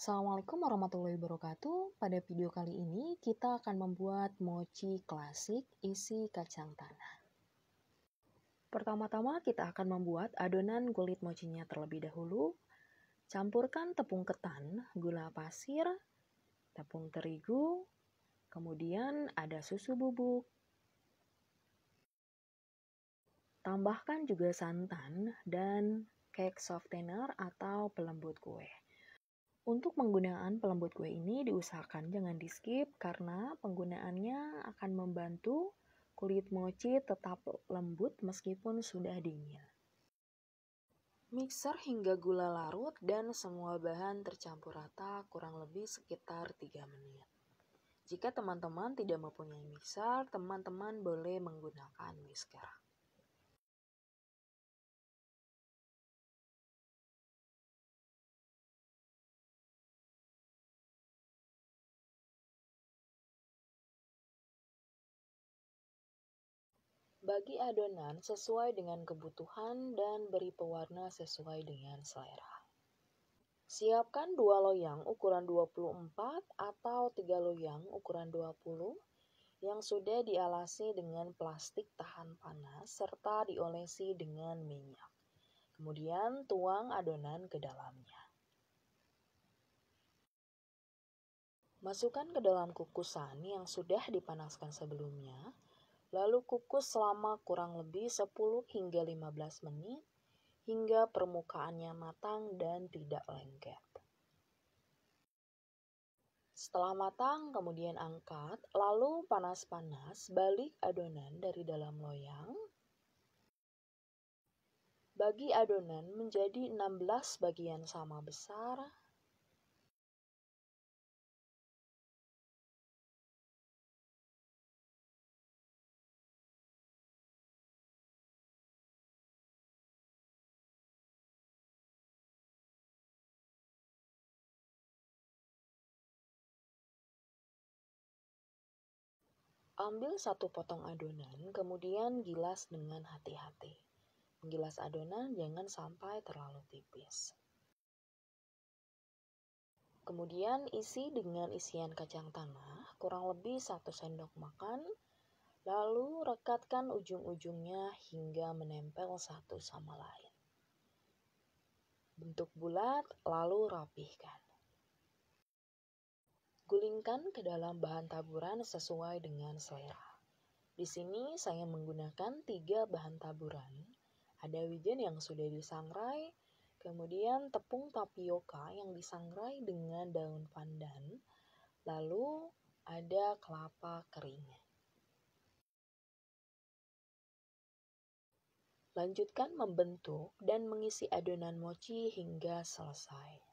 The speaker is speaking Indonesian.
Assalamualaikum warahmatullahi wabarakatuh. Pada video kali ini kita akan membuat mochi klasik isi kacang tanah. Pertama-tama kita akan membuat adonan kulit mochinya terlebih dahulu. Campurkan tepung ketan, gula pasir, tepung terigu, kemudian ada susu bubuk, Tambahkan juga santan dan cake softener atau pelembut kue. Untuk penggunaan pelembut kue ini diusahakan jangan di skip karena penggunaannya akan membantu kulit mochi tetap lembut meskipun sudah dingin. Mixer hingga gula larut dan semua bahan tercampur rata kurang lebih sekitar 3 menit. Jika teman-teman tidak mempunyai mixer, teman-teman boleh menggunakan whisker. Bagi adonan sesuai dengan kebutuhan dan beri pewarna sesuai dengan selera. Siapkan dua loyang ukuran 24 atau tiga loyang ukuran 20 yang sudah dialasi dengan plastik tahan panas serta diolesi dengan minyak. Kemudian tuang adonan ke dalamnya. Masukkan ke dalam kukusan yang sudah dipanaskan sebelumnya Lalu kukus selama kurang lebih 10 hingga 15 menit hingga permukaannya matang dan tidak lengket. Setelah matang, kemudian angkat, lalu panas-panas balik adonan dari dalam loyang. Bagi adonan menjadi 16 bagian sama besar Ambil satu potong adonan, kemudian gilas dengan hati-hati. Menggilas adonan jangan sampai terlalu tipis. Kemudian isi dengan isian kacang tanah kurang lebih satu sendok makan, lalu rekatkan ujung-ujungnya hingga menempel satu sama lain. Bentuk bulat, lalu rapihkan. Gulingkan ke dalam bahan taburan sesuai dengan selera. Di sini saya menggunakan tiga bahan taburan. Ada wijen yang sudah disangrai, kemudian tepung tapioka yang disangrai dengan daun pandan, lalu ada kelapa kering. Lanjutkan membentuk dan mengisi adonan mochi hingga selesai.